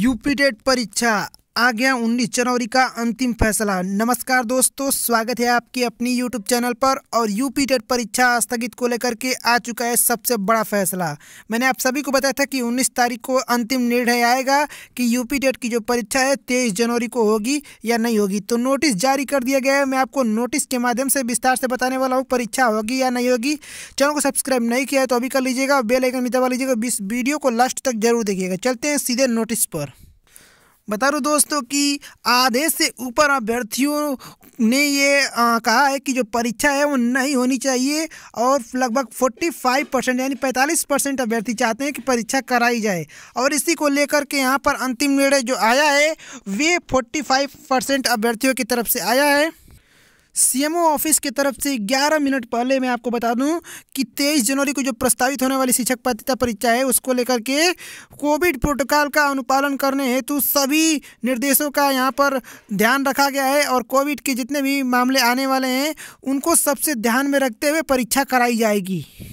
UP परीक्षा आ गया 19 जनवरी का अंतिम फैसला नमस्कार दोस्तों स्वागत है आपके अपनी YouTube चैनल पर और यूपी टेट परीक्षा स्थगित को लेकर के आ चुका है सबसे बड़ा फैसला मैंने आप सभी को बताया था कि 19 तारीख को अंतिम निर्णय आएगा कि यूपी टेट की जो परीक्षा है 23 जनवरी को होगी या नहीं होगी तो नोटिस जारी कर दिया गया है मैं आपको नोटिस के माध्यम से विस्तार से बताने वाला हूँ परीक्षा होगी या नहीं होगी चैनल को सब्सक्राइब नहीं किया है तो अभी कर लीजिएगा बेलाइकन भी दबा लीजिएगा वीडियो को लास्ट तक जरूर देखिएगा चलते हैं सीधे नोटिस पर बता रहा दोस्तों कि आधे से ऊपर अभ्यर्थियों ने ये आ, कहा है कि जो परीक्षा है वो नहीं होनी चाहिए और लगभग 45 परसेंट यानी 45 परसेंट अभ्यर्थी चाहते हैं कि परीक्षा कराई जाए और इसी को लेकर के यहाँ पर अंतिम निर्णय जो आया है वे 45 परसेंट अभ्यर्थियों की तरफ से आया है सीएमओ ऑफिस की तरफ से 11 मिनट पहले मैं आपको बता दूं कि 23 जनवरी को जो प्रस्तावित होने वाली शिक्षक पात्रता परीक्षा है उसको लेकर के कोविड प्रोटोकॉल का अनुपालन करने हेतु सभी निर्देशों का यहाँ पर ध्यान रखा गया है और कोविड के जितने भी मामले आने वाले हैं उनको सबसे ध्यान में रखते हुए परीक्षा कराई जाएगी